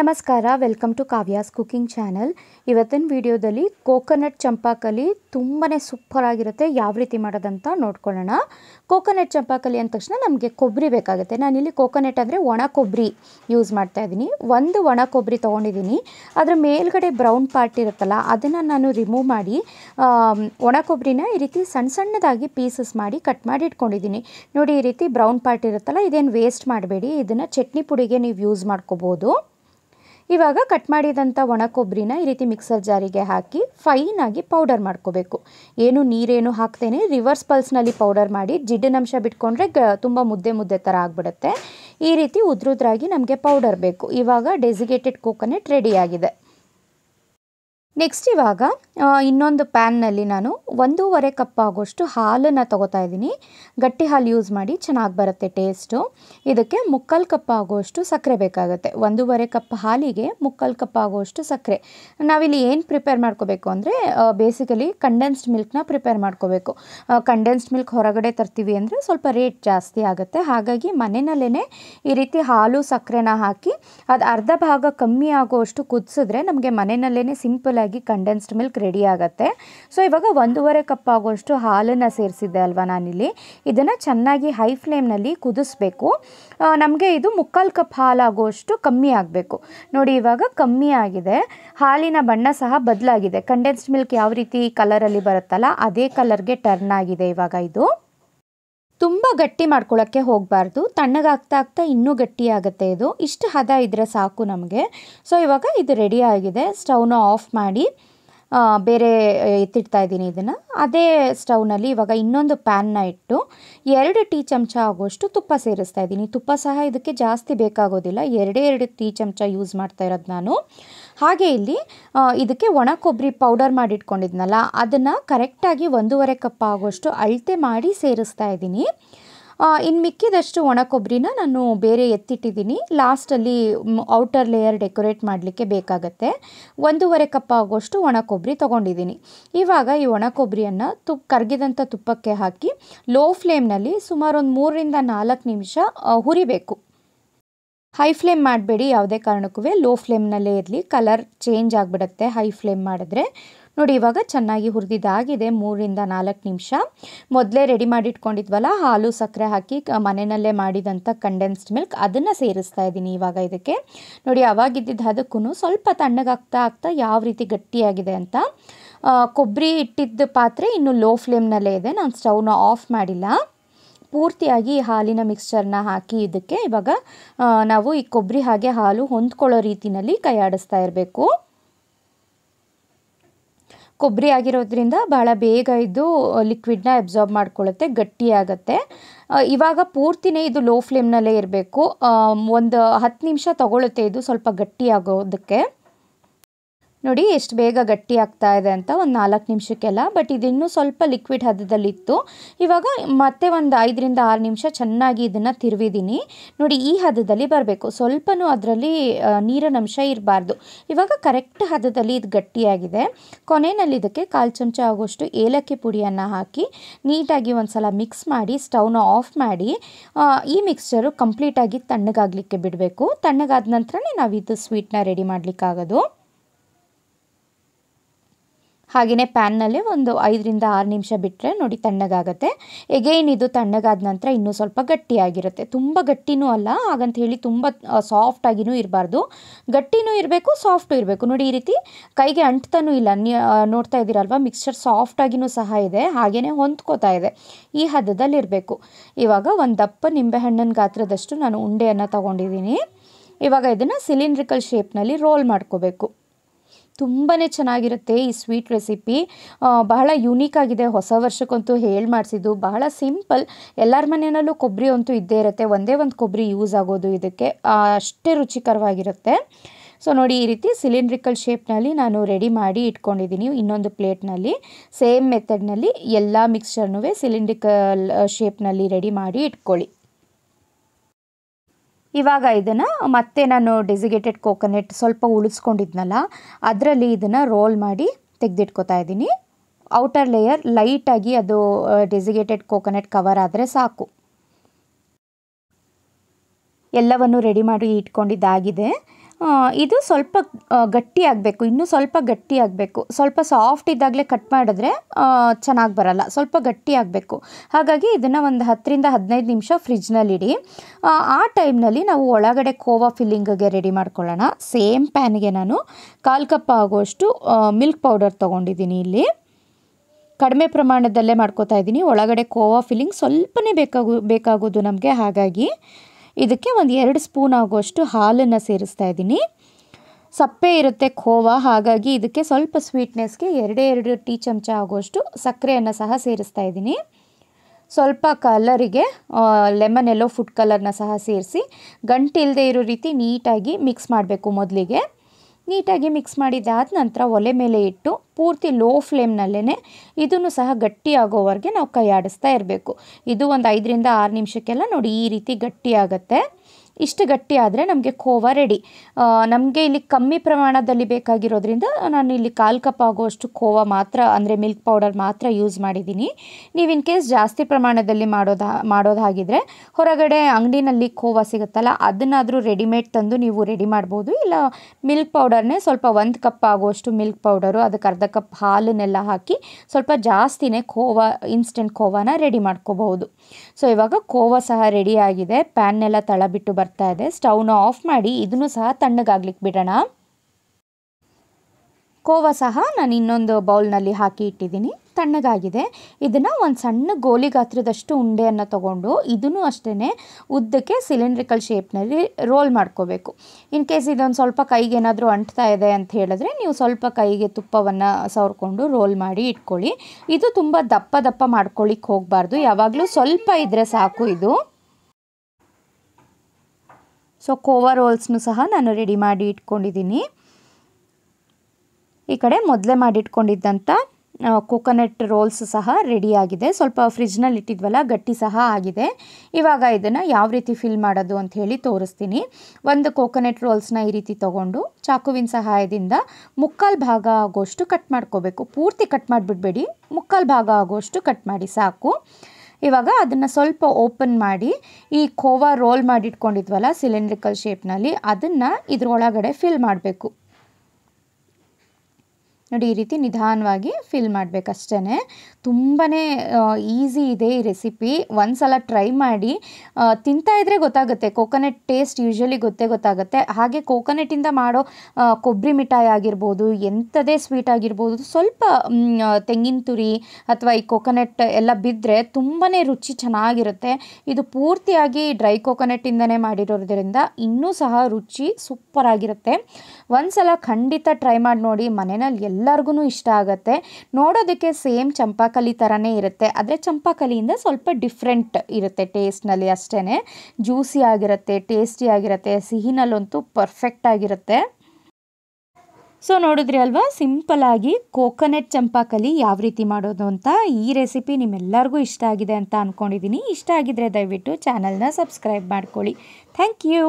ನಮಸ್ಕಾರ welcome to Kavya's cooking channel ಇವತ್ತಿನ ವಿಡಿಯೋದಲ್ಲಿ ಕೋಕೋನಟ್ ಚಂಪಾಕಲಿ ತುಂಬಾ ಸೂಪರ್ ಆಗಿರುತ್ತೆ ಯಾವ ರೀತಿ ಮಾಡೋದಂತ ನೋಡ್ಕೊಳ್ಳೋಣ ಕೋಕೋನಟ್ ಚಂಪಾಕಲಿ ಅಂದ ತಕ್ಷಣ ನಮಗೆ ಕೊಬ್ಬರಿ ಬೇಕಾಗುತ್ತೆ ನಾನಿಲ್ಲಿ ಕೋಕೋನಟ್ ಅಂದರೆ ಒಣ ಕೊಬ್ಬರಿ ಯೂಸ್ ಮಾಡ್ತಾ ಇದ್ದೀನಿ ಒಂದು ಒಣ ಕೊಬ್ಬರಿ ತೊಗೊಂಡಿದ್ದೀನಿ ಅದರ ಮೇಲ್ಗಡೆ ಬ್ರೌನ್ ಪಾರ್ಟ್ ಇರುತ್ತಲ್ಲ ಅದನ್ನು ನಾನು ರಿಮೂವ್ ಮಾಡಿ ಒಣ ಕೊಬ್ಬರಿನ ಈ ರೀತಿ ಸಣ್ಣ ಸಣ್ಣದಾಗಿ ಪೀಸಸ್ ಮಾಡಿ ಕಟ್ ಮಾಡಿ ಇಟ್ಕೊಂಡಿದ್ದೀನಿ ನೋಡಿ ಈ ರೀತಿ ಬ್ರೌನ್ ಪಾರ್ಟ್ ಇರುತ್ತಲ್ಲ ಇದೇನು ವೇಸ್ಟ್ ಮಾಡಬೇಡಿ ಇದನ್ನು ಚಟ್ನಿ ಪುಡಿಗೆ ನೀವು ಯೂಸ್ ಮಾಡ್ಕೋಬೋದು ಇವಾಗ ಕಟ್ ಮಾಡಿದಂಥ ಒಣ ಕೊಬ್ಬರಿನ ಈ ರೀತಿ ಮಿಕ್ಸರ್ ಜಾರಿಗೆ ಹಾಕಿ ಫೈನಾಗಿ ಪೌಡರ್ ಮಾಡ್ಕೋಬೇಕು ಏನು ನೀರೇನು ಹಾಕ್ತೇನೆ ರಿವರ್ಸ್ ಪಲ್ಸ್ನಲ್ಲಿ ಪೌಡರ್ ಮಾಡಿ ಜಿಡ್ಡಿನಂಶ ಬಿಟ್ಕೊಂಡ್ರೆ ಗ ತುಂಬ ಮುದ್ದೆ ಮುದ್ದೆ ಥರ ಆಗಿಬಿಡುತ್ತೆ ಈ ರೀತಿ ಉದ್ರುದ್ರಾಗಿ ನಮಗೆ ಪೌಡರ್ ಬೇಕು ಇವಾಗ ಡೆಸಿಗೇಟೆಡ್ ಕೋಕೋನೆಟ್ ರೆಡಿಯಾಗಿದೆ ನೆಕ್ಸ್ಟ್ ಇವಾಗ ಇನ್ನೊಂದು ಪ್ಯಾನ್ನಲ್ಲಿ ನಾನು ಒಂದೂವರೆ ಕಪ್ ಆಗೋಷ್ಟು ಹಾಲನ್ನು ತೊಗೋತಾ ಇದ್ದೀನಿ ಗಟ್ಟಿ ಹಾಲು ಯೂಸ್ ಮಾಡಿ ಚೆನ್ನಾಗಿ ಬರುತ್ತೆ ಟೇಸ್ಟು ಇದಕ್ಕೆ ಮುಕ್ಕಾಲು ಕಪ್ ಆಗೋಷ್ಟು ಸಕ್ಕರೆ ಬೇಕಾಗುತ್ತೆ ಒಂದೂವರೆ ಕಪ್ ಹಾಲಿಗೆ ಮುಕ್ಕಾಲು ಕಪ್ ಆಗೋಷ್ಟು ಸಕ್ಕರೆ ನಾವಿಲ್ಲಿ ಏನು ಪ್ರಿಪೇರ್ ಮಾಡ್ಕೋಬೇಕು ಅಂದರೆ ಬೇಸಿಕಲಿ ಕಂಡೆನ್ಸ್ಡ್ ಮಿಲ್ಕ್ನ ಪ್ರಿಪೇರ್ ಮಾಡ್ಕೋಬೇಕು ಕಂಡೆನ್ಸ್ಡ್ ಮಿಲ್ಕ್ ಹೊರಗಡೆ ತರ್ತೀವಿ ಅಂದರೆ ಸ್ವಲ್ಪ ರೇಟ್ ಜಾಸ್ತಿ ಆಗುತ್ತೆ ಹಾಗಾಗಿ ಮನೆಯಲ್ಲೇ ಈ ರೀತಿ ಹಾಲು ಸಕ್ಕರೆನ ಹಾಕಿ ಅದು ಅರ್ಧ ಭಾಗ ಕಮ್ಮಿ ಆಗೋಷ್ಟು ಕುದಿಸಿದ್ರೆ ನಮಗೆ ಮನೆಯಲ್ಲೇ ಸಿಂಪಲ್ಲಾಗಿ ಆಗಿ ಕಂಡೆನ್ಸ್ಡ್ ಮಿಲ್ಕ್ ರೆಡಿ ಆಗುತ್ತೆ ಸೊ ಇವಾಗ ಒಂದೂವರೆ ಕಪ್ ಆಗುವಷ್ಟು ಹಾಲನ್ನು ಸೇರಿಸಿದ್ದೆ ಅಲ್ವಾ ನಾನಿಲ್ಲಿ ಇದನ್ನು ಚೆನ್ನಾಗಿ ಹೈ ಫ್ಲೇಮ್ನಲ್ಲಿ ಕುದಿಸ್ಬೇಕು ನಮಗೆ ಇದು ಮುಕ್ಕಾಲು ಕಪ್ ಹಾಲಾಗುವಷ್ಟು ಕಮ್ಮಿ ಆಗಬೇಕು ನೋಡಿ ಇವಾಗ ಕಮ್ಮಿ ಆಗಿದೆ ಹಾಲಿನ ಬಣ್ಣ ಸಹ ಬದಲಾಗಿದೆ ಕಂಡೆನ್ಸ್ಡ್ ಮಿಲ್ಕ್ ಯಾವ ರೀತಿ ಕಲರಲ್ಲಿ ಬರುತ್ತಲ್ಲ ಅದೇ ಕಲರ್ಗೆ ಟರ್ನ್ ಆಗಿದೆ ಇವಾಗ ಇದು ತುಂಬ ಗಟ್ಟಿ ಮಾಡ್ಕೊಳ್ಳೋಕ್ಕೆ ಹೋಗಬಾರ್ದು ತಣ್ಣಗಾಗ್ತಾ ಆಗ್ತಾ ಇನ್ನೂ ಗಟ್ಟಿ ಆಗುತ್ತೆ ಇದು ಇಷ್ಟು ಹದ ಇದ್ದರೆ ಸಾಕು ನಮಗೆ ಸೊ ಇವಾಗ ಇದು ರೆಡಿ ಆಗಿದೆ ಸ್ಟವ್ನ ಆಫ್ ಮಾಡಿ ಬೇರೆ ಎತ್ತಿಡ್ತಾ ಇದ್ದೀನಿ ಇದನ್ನು ಅದೇ ಸ್ಟವ್ನಲ್ಲಿ ಇವಾಗ ಇನ್ನೊಂದು ಪ್ಯಾನ್ನ ಇಟ್ಟು ಎರಡು ಟೀ ಚಮಚ ಆಗೋಷ್ಟು ತುಪ್ಪ ಸೇರಿಸ್ತಾ ಇದ್ದೀನಿ ತುಪ್ಪ ಸಹ ಇದಕ್ಕೆ ಜಾಸ್ತಿ ಬೇಕಾಗೋದಿಲ್ಲ ಎರಡೇ ಎರಡು ಟೀ ಚಮಚ ಯೂಸ್ ಮಾಡ್ತಾ ಇರೋದು ನಾನು ಹಾಗೆ ಇಲ್ಲಿ ಇದಕ್ಕೆ ಒಣ ಕೊಬ್ಬರಿ ಪೌಡರ್ ಮಾಡಿಟ್ಕೊಂಡಿದ್ನಲ್ಲ ಅದನ್ನು ಕರೆಕ್ಟಾಗಿ ಒಂದೂವರೆ ಕಪ್ ಆಗೋಷ್ಟು ಅಳತೆ ಮಾಡಿ ಸೇರಿಸ್ತಾ ಇದ್ದೀನಿ ಇನ್ನು ಮಿಕ್ಕಿದಷ್ಟು ಒಣ ಕೊಬ್ಬರಿನ ನಾನು ಬೇರೆ ಎತ್ತಿಟ್ಟಿದ್ದೀನಿ ಲಾಸ್ಟಲ್ಲಿ ಔಟರ್ ಲೇಯರ್ ಡೆಕೋರೇಟ್ ಮಾಡಲಿಕ್ಕೆ ಬೇಕಾಗತ್ತೆ ಒಂದೂವರೆ ಕಪ್ ಆಗೋಷ್ಟು ಒಣ ಕೊಬ್ಬರಿ ತೊಗೊಂಡಿದ್ದೀನಿ ಇವಾಗ ಈ ಒಣ ಕೊಬ್ಬರಿಯನ್ನು ತುಪ್ಪ ಕರಗಿದಂಥ ತುಪ್ಪಕ್ಕೆ ಹಾಕಿ ಲೋ ಫ್ಲೇಮ್ನಲ್ಲಿ ಸುಮಾರು ಒಂದು ಮೂರರಿಂದ ನಾಲ್ಕು ನಿಮಿಷ ಹುರಿಬೇಕು ಹೈ ಫ್ಲೇಮ್ ಮಾಡಬೇಡಿ ಯಾವುದೇ ಕಾರಣಕ್ಕೂ ಲೋ ಫ್ಲೇಮ್ನಲ್ಲೇ ಇರಲಿ ಕಲರ್ ಚೇಂಜ್ ಆಗಿಬಿಡುತ್ತೆ ಹೈ ಫ್ಲೇಮ್ ಮಾಡಿದ್ರೆ ನೋಡಿ ಇವಾಗ ಚೆನ್ನಾಗಿ ಹುರಿದಿದ್ದಾಗಿದೆ ಮೂರಿಂದ ನಾಲ್ಕು ನಿಮಿಷ ಮೊದಲೇ ರೆಡಿ ಮಾಡಿಟ್ಕೊಂಡಿದ್ವಲ್ಲ ಹಾಲು ಸಕ್ಕರೆ ಹಾಕಿ ಮನೆಯಲ್ಲೇ ಮಾಡಿದಂಥ ಕಂಡೆನ್ಸ್ಡ್ ಮಿಲ್ಕ್ ಅದನ್ನು ಸೇರಿಸ್ತಾ ಇದ್ದೀನಿ ಇವಾಗ ಇದಕ್ಕೆ ನೋಡಿ ಅವಾಗಿದ್ದಿದ್ದು ಅದಕ್ಕೂ ಸ್ವಲ್ಪ ತಣ್ಣಗಾಗ್ತಾ ಆಗ್ತಾ ಯಾವ ರೀತಿ ಗಟ್ಟಿಯಾಗಿದೆ ಅಂತ ಕೊಬ್ಬರಿ ಇಟ್ಟಿದ್ದ ಪಾತ್ರೆ ಇನ್ನು ಲೋ ಫ್ಲೇಮ್ನಲ್ಲೇ ಇದೆ ನಾನು ಸ್ಟವ್ನ ಆಫ್ ಮಾಡಿಲ್ಲ ಪೂರ್ತಿಯಾಗಿ ಹಾಲಿನ ಮಿಕ್ಸ್ಚರ್ನ ಹಾಕಿ ಇದಕ್ಕೆ ಇವಾಗ ನಾವು ಈ ಕೊಬ್ಬರಿ ಹಾಗೆ ಹಾಲು ಹೊಂದ್ಕೊಳ್ಳೋ ರೀತಿಯಲ್ಲಿ ಕೈಯಾಡಿಸ್ತಾ ಇರಬೇಕು ಕೊಬ್ಬರಿ ಆಗಿರೋದ್ರಿಂದ ಭಾಳ ಬೇಗ ಇದು ಲಿಕ್ವಿಡ್ನ ಅಬ್ಸಾರ್ಬ್ ಮಾಡ್ಕೊಳ್ಳುತ್ತೆ ಗಟ್ಟಿಯಾಗತ್ತೆ ಇವಾಗ ಪೂರ್ತಿನೇ ಇದು ಲೋ ಫ್ಲೇಮ್ನಲ್ಲೇ ಇರಬೇಕು ಒಂದು ಹತ್ತು ನಿಮಿಷ ತಗೊಳ್ಳುತ್ತೆ ಇದು ಸ್ವಲ್ಪ ಗಟ್ಟಿಯಾಗೋದಕ್ಕೆ ನೋಡಿ ಎಷ್ಟು ಬೇಗ ಗಟ್ಟಿ ಆಗ್ತಾ ಇದೆ ಅಂತ ಒಂದು ನಾಲ್ಕು ನಿಮಿಷಕ್ಕೆಲ್ಲ ಬಟ್ ಇದಿನ್ನೂ ಸ್ವಲ್ಪ ಲಿಕ್ವಿಡ್ ಹದದಲ್ಲಿತ್ತು ಇವಾಗ ಮತ್ತೆ ಒಂದು ಐದರಿಂದ ಆರು ನಿಮಿಷ ಚೆನ್ನಾಗಿ ಇದನ್ನು ತಿರುವಿದ್ದೀನಿ ನೋಡಿ ಈ ಹದದಲ್ಲಿ ಬರಬೇಕು ಸ್ವಲ್ಪನೂ ಅದರಲ್ಲಿ ನೀರಿನ ಅಂಶ ಇರಬಾರ್ದು ಇವಾಗ ಕರೆಕ್ಟ್ ಹದದಲ್ಲಿ ಇದು ಗಟ್ಟಿಯಾಗಿದೆ ಕೊನೆಯಲ್ಲಿ ಇದಕ್ಕೆ ಕಾಲು ಚಮಚ ಆಗುವಷ್ಟು ಏಲಕ್ಕಿ ಪುಡಿಯನ್ನು ಹಾಕಿ ನೀಟಾಗಿ ಒಂದು ಸಲ ಮಿಕ್ಸ್ ಮಾಡಿ ಸ್ಟವ್ನ ಆಫ್ ಮಾಡಿ ಈ ಮಿಕ್ಸ್ಚರು ಕಂಪ್ಲೀಟಾಗಿ ತಣ್ಣಗಾಗಲಿಕ್ಕೆ ಬಿಡಬೇಕು ತಣ್ಣಗಾದ ನಂತರನೇ ನಾವು ಇದು ಸ್ವೀಟ್ನ ರೆಡಿ ಮಾಡಲಿಕ್ಕಾಗೋದು ಹಾಗೆಯೇ ಪ್ಯಾನ್ನಲ್ಲಿ ಒಂದು ಐದರಿಂದ ಆರು ನಿಮಿಷ ಬಿಟ್ಟರೆ ನೋಡಿ ತಣ್ಣಗಾಗುತ್ತೆ ಎಗೈನ್ ಇದು ತಣ್ಣಗಾದ ನಂತರ ಇನ್ನೂ ಸ್ವಲ್ಪ ಗಟ್ಟಿಯಾಗಿರುತ್ತೆ ತುಂಬ ಗಟ್ಟಿನೂ ಅಲ್ಲ ಹಾಗಂತ ಹೇಳಿ ತುಂಬ ಸಾಫ್ಟಾಗಿನೂ ಇರಬಾರ್ದು ಗಟ್ಟಿನೂ ಇರಬೇಕು ಸಾಫ್ಟು ಇರಬೇಕು ನೋಡಿ ಈ ರೀತಿ ಕೈಗೆ ಅಂಟ್ತಾನೂ ಇಲ್ಲ ನೋಡ್ತಾ ಇದ್ದೀರಲ್ವ ಮಿಕ್ಸ್ಚರ್ ಸಾಫ್ಟಾಗಿನೂ ಸಹ ಇದೆ ಹಾಗೆಯೇ ಹೊಂದ್ಕೋತಾ ಇದೆ ಈ ಹದದಲ್ಲಿ ಇರಬೇಕು ಇವಾಗ ಒಂದು ದಪ್ಪ ನಿಂಬೆಹಣ್ಣನ ಗಾತ್ರದಷ್ಟು ನಾನು ಉಂಡೆಯನ್ನು ತಗೊಂಡಿದ್ದೀನಿ ಇವಾಗ ಇದನ್ನು ಸಿಲಿಂಡ್ರಿಕಲ್ ಶೇಪ್ನಲ್ಲಿ ರೋಲ್ ಮಾಡ್ಕೋಬೇಕು ತುಂಬಾ ಚೆನ್ನಾಗಿರುತ್ತೆ ಈ ಸ್ವೀಟ್ ರೆಸಿಪಿ ಬಹಳ ಯುನೀಕ್ ಆಗಿದೆ ಹೊಸ ವರ್ಷಕ್ಕಂತೂ ಹೇಳಿ ಮಾಡಿಸಿದ್ದು ಬಹಳ ಸಿಂಪಲ್ ಎಲ್ಲರ ಮನೆಯಲ್ಲೂ ಕೊಬ್ಬರಿ ಅಂತೂ ಇದ್ದೇ ಇರುತ್ತೆ ಒಂದೇ ಒಂದು ಕೊಬ್ಬರಿ ಯೂಸ್ ಆಗೋದು ಇದಕ್ಕೆ ಅಷ್ಟೇ ರುಚಿಕರವಾಗಿರುತ್ತೆ ಸೊ ನೋಡಿ ಈ ರೀತಿ ಸಿಲಿಂಡ್ರಿಕಲ್ ಶೇಪ್ನಲ್ಲಿ ನಾನು ರೆಡಿ ಮಾಡಿ ಇಟ್ಕೊಂಡಿದ್ದೀನಿ ಇನ್ನೊಂದು ಪ್ಲೇಟ್ನಲ್ಲಿ ಸೇಮ್ ಮೆಥಡ್ನಲ್ಲಿ ಎಲ್ಲ ಮಿಕ್ಸ್ಚರ್ನೂ ಸಿಲಿಂಡ್ರಿಕಲ್ ಶೇಪ್ನಲ್ಲಿ ರೆಡಿ ಮಾಡಿ ಇಟ್ಕೊಳ್ಳಿ ಇವಾಗ ಇದನ್ನು ಮತ್ತೆ ನಾನು ಡೆಸಿಗೇಟೆಡ್ ಕೋಕೋನೆಟ್ ಸ್ವಲ್ಪ ಉಳಿಸ್ಕೊಂಡಿದ್ನಲ್ಲ ಅದರಲ್ಲಿ ಇದನ್ನು ರೋಲ್ ಮಾಡಿ ತೆಗೆದಿಟ್ಕೋತಾ ಇದ್ದೀನಿ ಔಟರ್ ಲೇಯರ್ ಲೈಟಾಗಿ ಅದು ಡೆಸಿಗೇಟೆಡ್ ಕೋಕೋನೆಟ್ ಕವರ್ ಆದರೆ ಸಾಕು ಎಲ್ಲವನ್ನು ರೆಡಿ ಮಾಡಿ ಇಟ್ಕೊಂಡಿದ್ದಾಗಿದೆ ಇದು ಸ್ವಲ್ಪ ಗಟ್ಟಿ ಆಗಬೇಕು ಇನ್ನೂ ಸ್ವಲ್ಪ ಗಟ್ಟಿ ಆಗಬೇಕು ಸ್ವಲ್ಪ ಸಾಫ್ಟ್ ಇದ್ದಾಗಲೇ ಕಟ್ ಮಾಡಿದ್ರೆ ಚೆನ್ನಾಗಿ ಬರಲ್ಲ ಸ್ವಲ್ಪ ಗಟ್ಟಿ ಆಗಬೇಕು ಹಾಗಾಗಿ ಇದನ್ನು ಒಂದು ಹತ್ತರಿಂದ ಹದಿನೈದು ನಿಮಿಷ ಇಡಿ ಆ ಟೈಮ್ನಲ್ಲಿ ನಾವು ಒಳಗಡೆ ಕೋವಾ ಫಿಲ್ಲಿಂಗ್ಗೆ ರೆಡಿ ಮಾಡ್ಕೊಳ್ಳೋಣ ಸೇಮ್ ಪ್ಯಾನ್ಗೆ ನಾನು ಕಾಲು ಕಪ್ ಆಗುವಷ್ಟು ಮಿಲ್ಕ್ ಪೌಡರ್ ತೊಗೊಂಡಿದ್ದೀನಿ ಇಲ್ಲಿ ಕಡಿಮೆ ಪ್ರಮಾಣದಲ್ಲೇ ಮಾಡ್ಕೋತಾ ಇದ್ದೀನಿ ಒಳಗಡೆ ಕೋವಾ ಫಿಲ್ಲಿಂಗ್ ಸ್ವಲ್ಪನೇ ಬೇಕಾಗು ಬೇಕಾಗೋದು ನಮಗೆ ಹಾಗಾಗಿ ಇದಕ್ಕೆ ಒಂದು ಎರಡು ಸ್ಪೂನ್ ಆಗುವಷ್ಟು ಹಾಲನ್ನು ಸೇರಿಸ್ತಾ ಇದ್ದೀನಿ ಸಪ್ಪೆ ಇರುತ್ತೆ ಖೋವಾ ಹಾಗಾಗಿ ಇದಕ್ಕೆ ಸ್ವಲ್ಪ ಸ್ವೀಟ್ನೆಸ್ಗೆ ಎರಡೇ ಎರಡು ಟೀ ಚಮಚ ಆಗುವಷ್ಟು ಸಕ್ಕರೆಯನ್ನು ಸಹ ಸೇರಿಸ್ತಾ ಇದ್ದೀನಿ ಸ್ವಲ್ಪ ಕಲರಿಗೆ ಲೆಮನ್ ಎಲ್ಲೋ ಫುಡ್ ಕಲರ್ನ ಸಹ ಸೇರಿಸಿ ಗಂಟಿಲ್ಲದೆ ಇರೋ ರೀತಿ ನೀಟಾಗಿ ಮಿಕ್ಸ್ ಮಾಡಬೇಕು ಮೊದಲಿಗೆ ನೀಟಾಗಿ ಮಿಕ್ಸ್ ಮಾಡಿದಾದ ನಂತರ ಒಲೆ ಮೇಲೆ ಇಟ್ಟು ಪೂರ್ತಿ ಲೋ ಫ್ಲೇಮ್ನಲ್ಲೇ ಇದನ್ನು ಸಹ ಗಟ್ಟಿಯಾಗೋವರೆಗೆ ನಾವು ಕೈ ಆಡಿಸ್ತಾ ಇರಬೇಕು ಇದು ಒಂದು ಐದರಿಂದ ಆರು ನಿಮಿಷಕ್ಕೆಲ್ಲ ನೋಡಿ ಈ ರೀತಿ ಗಟ್ಟಿಯಾಗತ್ತೆ ಇಷ್ಟು ಗಟ್ಟಿ ಆದರೆ ನಮಗೆ ಖೋವಾ ರೆಡಿ ನಮಗೆ ಇಲ್ಲಿ ಕಮ್ಮಿ ಪ್ರಮಾಣದಲ್ಲಿ ಬೇಕಾಗಿರೋದ್ರಿಂದ ನಾನು ಇಲ್ಲಿ ಕಾಲು ಕಪ್ ಆಗುವಷ್ಟು ಖೋವಾ ಮಾತ್ರ ಅಂದರೆ ಮಿಲ್ಕ್ ಪೌಡರ್ ಮಾತ್ರ ಯೂಸ್ ಮಾಡಿದ್ದೀನಿ ನೀವು ಇನ್ ಕೇಸ್ ಜಾಸ್ತಿ ಪ್ರಮಾಣದಲ್ಲಿ ಮಾಡೋದ ಮಾಡೋದಾಗಿದ್ರೆ ಹೊರಗಡೆ ಅಂಗಡಿನಲ್ಲಿ ಖೋವಾ ಸಿಗುತ್ತಲ್ಲ ಅದನ್ನಾದರೂ ರೆಡಿಮೇಡ್ ತಂದು ನೀವು ರೆಡಿ ಮಾಡ್ಬೋದು ಇಲ್ಲ ಮಿಲ್ಕ್ ಪೌಡರ್ನೇ ಸ್ವಲ್ಪ ಒಂದು ಕಪ್ ಆಗುವಷ್ಟು ಮಿಲ್ಕ್ ಪೌಡರು ಅದಕ್ಕೆ ಅರ್ಧ ಕಪ್ ಹಾಲನ್ನೆಲ್ಲ ಹಾಕಿ ಸ್ವಲ್ಪ ಜಾಸ್ತಿನೇ ಖೋವಾ ಇನ್ಸ್ಟೆಂಟ್ ಖೋವಾನ ರೆಡಿ ಮಾಡ್ಕೋಬಹುದು ಸೊ ಇವಾಗ ಖೋವಾ ಸಹ ರೆಡಿ ಆಗಿದೆ ಪ್ಯಾನ್ನೆಲ್ಲ ತಳ ಬಿಟ್ಟು ಬರ್ತಾ ಇದೆ ಸ್ಟವ್ನ ಆಫ್ ಮಾಡಿ ಇದನ್ನು ಸಹ ತಣ್ಣಗಾಗ್ಲಿಕ್ಕೆ ಬಿಡೋಣ ಕೋವಾ ಸಹ ನಾನು ಇನ್ನೊಂದು ಬೌಲ್ನಲ್ಲಿ ಹಾಕಿ ಇಟ್ಟಿದ್ದೀನಿ ತಣ್ಣಗಾಗಿದೆ ಇದನ್ನು ಒಂದು ಸಣ್ಣ ಗೋಲಿ ಗಾತ್ರದಷ್ಟು ಉಂಡೆಯನ್ನು ತೊಗೊಂಡು ಇದನ್ನು ಅಷ್ಟೇ ಉದ್ದಕ್ಕೆ ಸಿಲಿಂಡ್ರಿಕಲ್ ಶೇಪ್ನಲ್ಲಿ ರೋಲ್ ಮಾಡ್ಕೋಬೇಕು ಇನ್ ಕೇಸ್ ಇದೊಂದು ಸ್ವಲ್ಪ ಕೈಗೆ ಏನಾದರೂ ಅಂಟ್ತಾ ಇದೆ ಅಂತ ಹೇಳಿದ್ರೆ ನೀವು ಸ್ವಲ್ಪ ಕೈಗೆ ತುಪ್ಪವನ್ನು ಸವರ್ಕೊಂಡು ರೋಲ್ ಮಾಡಿ ಇಟ್ಕೊಳ್ಳಿ ಇದು ತುಂಬ ದಪ್ಪ ದಪ್ಪ ಮಾಡ್ಕೊಳ್ಳಿಕ್ಕೆ ಹೋಗಬಾರ್ದು ಯಾವಾಗಲೂ ಸ್ವಲ್ಪ ಇದ್ದರೆ ಸಾಕು ಇದು ಸೊ ಕೋವಾ ರೋಲ್ಸ್ನು ಸಹ ನಾನು ರೆಡಿ ಮಾಡಿ ಇಟ್ಕೊಂಡಿದ್ದೀನಿ ಈ ಕಡೆ ಮೊದಲೇ ಮಾಡಿಟ್ಕೊಂಡಿದ್ದಂಥ ಕೋಕೋನಟ್ ರೋಲ್ಸ್ ಸಹ ರೆಡಿಯಾಗಿದೆ ಸ್ವಲ್ಪ ಫ್ರಿಜ್ನಲ್ಲಿ ಇಟ್ಟಿದ್ವಲ್ಲ ಗಟ್ಟಿ ಸಹ ಆಗಿದೆ ಇವಾಗ ಇದನ್ನು ಯಾವ ರೀತಿ ಫಿಲ್ ಮಾಡೋದು ಅಂತ ಹೇಳಿ ತೋರಿಸ್ತೀನಿ ಒಂದು ಕೋಕೋನಟ್ ರೋಲ್ಸ್ನ ಈ ರೀತಿ ತೊಗೊಂಡು ಚಾಕುವಿನ ಸಹಾಯದಿಂದ ಮುಕ್ಕಾಲು ಭಾಗ ಆಗೋಷ್ಟು ಕಟ್ ಮಾಡ್ಕೋಬೇಕು ಪೂರ್ತಿ ಕಟ್ ಮಾಡಿಬಿಡ್ಬೇಡಿ ಮುಕ್ಕಾಲು ಭಾಗ ಆಗೋಷ್ಟು ಕಟ್ ಮಾಡಿ ಸಾಕು ಇವಾಗ ಅದನ್ನು ಸ್ವಲ್ಪ ಓಪನ್ ಮಾಡಿ ಈ ಖೋವಾ ರೋಲ್ ಮಾಡಿಟ್ಕೊಂಡಿದ್ವಲ್ಲ ಸಿಲಿಂಡ್ರಿಕಲ್ ಶೇಪ್ನಲ್ಲಿ ಅದನ್ನು ಇದರೊಳಗಡೆ ಫಿಲ್ ಮಾಡಬೇಕು ನೋಡಿ ಈ ರೀತಿ ನಿಧಾನವಾಗಿ ಫಿಲ್ ಮಾಡಬೇಕಷ್ಟೇ ತುಂಬಾ ಈಸಿ ಇದೆ ಈ ರೆಸಿಪಿ ಒಂದು ಸಲ ಟ್ರೈ ಮಾಡಿ ತಿಂತಾ ಇದ್ದರೆ ಗೊತ್ತಾಗುತ್ತೆ ಕೋಕೋನಟ್ ಟೇಸ್ಟ್ ಯೂಶ್ವಲಿ ಗೊತ್ತೇ ಗೊತ್ತಾಗುತ್ತೆ ಹಾಗೆ ಕೋಕೋನಟ್ಟಿಂದ ಮಾಡೋ ಕೊಬ್ಬರಿ ಮಿಠಾಯಿ ಆಗಿರ್ಬೋದು ಎಂಥದೇ ಸ್ವೀಟ್ ಆಗಿರ್ಬೋದು ಸ್ವಲ್ಪ ತೆಂಗಿನ ತುರಿ ಅಥವಾ ಈ ಕೋಕೋನಟ್ ಎಲ್ಲ ಬಿದ್ದರೆ ತುಂಬಾ ರುಚಿ ಚೆನ್ನಾಗಿರುತ್ತೆ ಇದು ಪೂರ್ತಿಯಾಗಿ ಡ್ರೈ ಕೋಕೋನೆಟ್ಟಿಂದನೇ ಮಾಡಿರೋದ್ರಿಂದ ಇನ್ನೂ ಸಹ ರುಚಿ ಸೂಪರ್ ಒಂದು ಸಲ ಖಂಡಿತ ಟ್ರೈ ಮಾಡಿ ನೋಡಿ ಮನೆಯಲ್ಲಿ ಎಲ್ಲ ಎಲ್ಲರಿಗೂ ಇಷ್ಟ ಆಗುತ್ತೆ ನೋಡೋದಕ್ಕೆ ಸೇಮ್ ಚಂಪಾಕಲಿ ಥರನೇ ಇರುತ್ತೆ ಆದರೆ ಚಂಪಾಕಲಿಯಿಂದ ಸ್ವಲ್ಪ ಡಿಫ್ರೆಂಟ್ ಇರುತ್ತೆ ಟೇಸ್ಟ್ನಲ್ಲಿ ಅಷ್ಟೇ ಜ್ಯೂಸಿ ಆಗಿರುತ್ತೆ ಟೇಸ್ಟಿ ಆಗಿರುತ್ತೆ ಸಿಹಿನಲ್ಲಂತೂ ಪರ್ಫೆಕ್ಟ್ ಆಗಿರುತ್ತೆ ಸೊ ನೋಡಿದ್ರಿ ಅಲ್ವಾ ಸಿಂಪಲಾಗಿ ಕೋಕೋನಟ್ ಚಂಪಾಕಲಿ ಯಾವ ರೀತಿ ಮಾಡೋದು ಅಂತ ಈ ರೆಸಿಪಿ ನಿಮ್ಮೆಲ್ಲರಿಗೂ ಇಷ್ಟ ಆಗಿದೆ ಅಂತ ಅಂದ್ಕೊಂಡಿದ್ದೀನಿ ಇಷ್ಟ ಆಗಿದ್ರೆ ದಯವಿಟ್ಟು ಚಾನಲ್ನ ಸಬ್ಸ್ಕ್ರೈಬ್ ಮಾಡ್ಕೊಳ್ಳಿ ಥ್ಯಾಂಕ್ ಯು